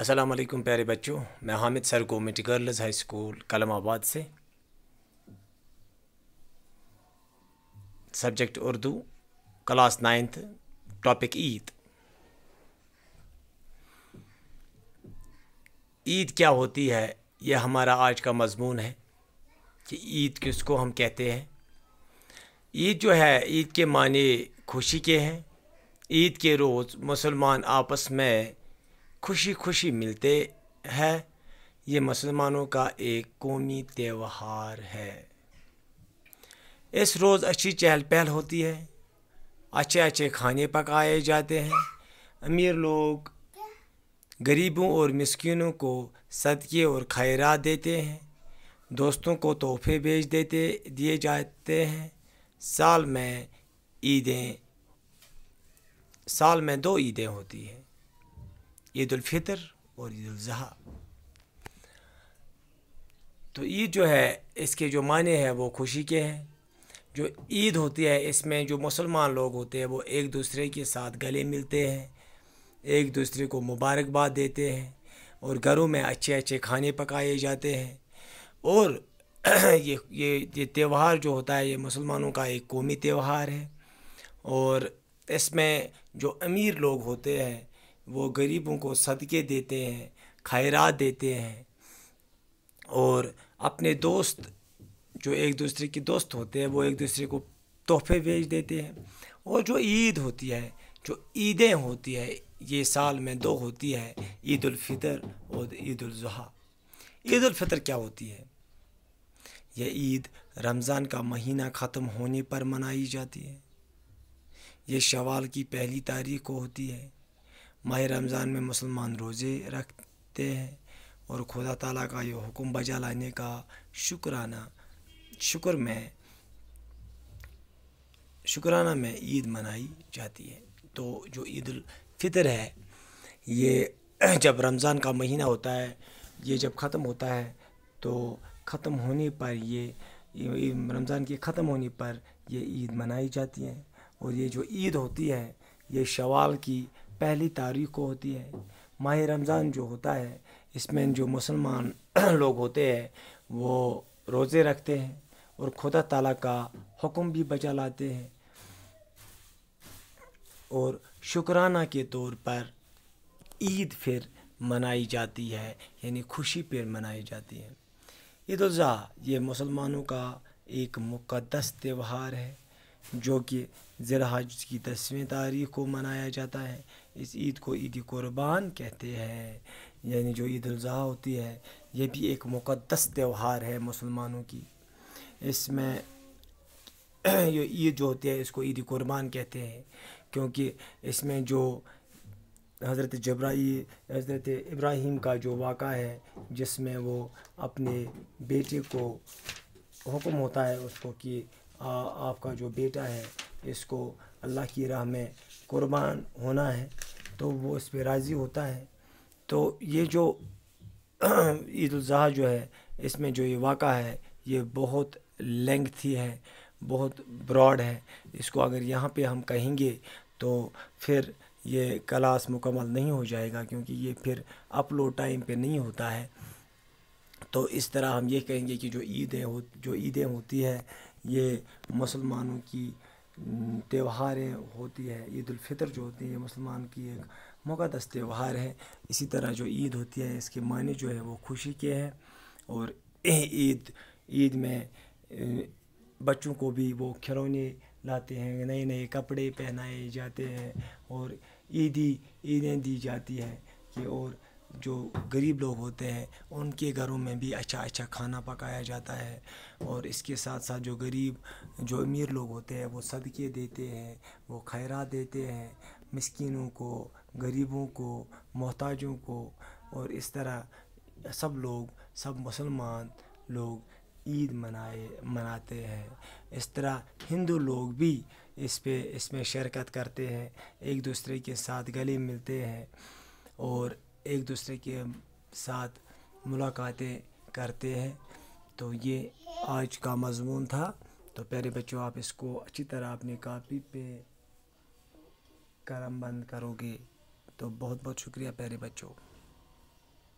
अस्सलाम वालेकुम प्यारे बच्चों मैं Hamid sir government girls high school Kalmabad से subject Urdu class ninth topic Eid Eid क्या होती है यह हमारा आज का मजमून है कि ईद किसको हम कहते हैं ईद जो है ईद के माने खुशी के हैं ईद के रोज़ मुसलमान आपस में खुशी खुशी मिलते हैं ये मुसलमानों का एक कौमी त्यौहार है इस रोज़ अच्छी चहल पहल होती है अच्छे अच्छे खाने पकाए जाते हैं अमीर लोग गरीबों और मस्किनों को सदक़े और ख़ैरा देते हैं दोस्तों को तोहफे भेज देते दिए जाते हैं साल में ईदें साल में दो ईदें होती हैं ईदालफ़ितर और ईदालज़ा तो ईद जो है इसके जो माने हैं वो खुशी के हैं जो ईद होती है इसमें जो मुसलमान लोग होते हैं वो एक दूसरे के साथ गले मिलते हैं एक दूसरे को मुबारकबाद देते हैं और घरों में अच्छे अच्छे खाने पकाए जाते हैं और ये ये ये त्यौहार जो होता है ये मुसलमानों का एक कौमी त्यौहार है और इसमें जो अमीर लोग होते हैं वो गरीबों को सदक़े देते हैं खैरा देते हैं और अपने दोस्त जो एक दूसरे के दोस्त होते हैं वो एक दूसरे को तोहफे भेज देते हैं और जो ईद होती है जो ईदें होती है ये साल में दो होती है ईद फितर और ईद उज़हा ईद फितर क्या होती है यह ईद रमज़ान का महीना ख़त्म होने पर मनाई जाती है ये शवाल की पहली तारीख को होती है माह रमज़ान में मुसलमान रोज़े रखते हैं और खुदा ताला का ये हुक्म बजा लाने का शुक्राना शुक्र में शुक्राना में ईद मनाई जाती है तो जो ईद फितर है ये जब रमज़ान का महीना होता है ये जब ख़त्म होता है तो ख़त्म होने पर ये रमज़ान के ख़त्म होने पर ये ईद मनाई जाती है और ये जो ईद होती है ये शवाल की पहली तारीख को होती है माह रमज़ान जो होता है इसमें जो मुसलमान लोग होते हैं वो रोज़े रखते हैं और खुदा ताला का हुक्म भी बचा लाते हैं और शुक्राना के तौर पर ईद फिर मनाई जाती है यानी खुशी फिर मनाई जाती है ईद उज़ा ये मुसलमानों का एक मुक़दस त्यौहार है जो कि ज़रहज की दसवीं तारीख को मनाया जाता है इस ईद को ईद कुर्बान कहते हैं यानी जो ईद अजी होती है ये भी एक मुक़दस त्यौहार है मुसलमानों की इसमें ये ईद जो होती है इसको ईद कुर्बान कहते हैं क्योंकि इसमें जो हज़रत जब्राई हज़रत इब्राहिम का जो वाक़ा है जिसमें वो अपने बेटे को हुक्म होता है उसको कि आ, आपका जो बेटा है इसको अल्लाह की राह में कुर्बान होना है तो वो इस पर राज़ी होता है तो ये जो ईदाजी जो है इसमें जो ये वाक़ा है ये बहुत लेंथी है बहुत ब्रॉड है इसको अगर यहाँ पे हम कहेंगे तो फिर ये क्लास मुकम्मल नहीं हो जाएगा क्योंकि ये फिर अपलोड टाइम पे नहीं होता है तो इस तरह हम ये कहेंगे कि जो ईदें हो जो ईदें होती हैं ये मुसलमानों की त्योहारें होती है ईदालफ़ितर जो होती है ये मुसलमान की एक मुक़दस त्यौहार है इसी तरह जो ईद होती है इसके मायने जो है वो खुशी के हैं और ईद ईद में बच्चों को भी वो खिलौने लाते हैं नए नए कपड़े पहनाए जाते हैं और ईदी ईदें दी जाती हैं कि और जो गरीब लोग होते हैं उनके घरों में भी अच्छा अच्छा खाना पकाया जाता है और इसके साथ साथ जो गरीब जो अमीर लोग होते हैं वो सदक़े देते हैं वो खैरा देते हैं मस्किनों को गरीबों को मोहताजों को और इस तरह सब लोग सब मुसलमान लोग ईद मनाए मनाते हैं इस तरह हिंदू लोग भी इस पे इसमें शिरकत करते हैं एक दूसरे के साथ गले मिलते हैं और एक दूसरे के साथ मुलाकातें करते हैं तो ये आज का मज़मून था तो प्यारे बच्चों आप इसको अच्छी तरह अपनी कापी पे करम बंद करोगे तो बहुत बहुत शुक्रिया प्यारे बच्चों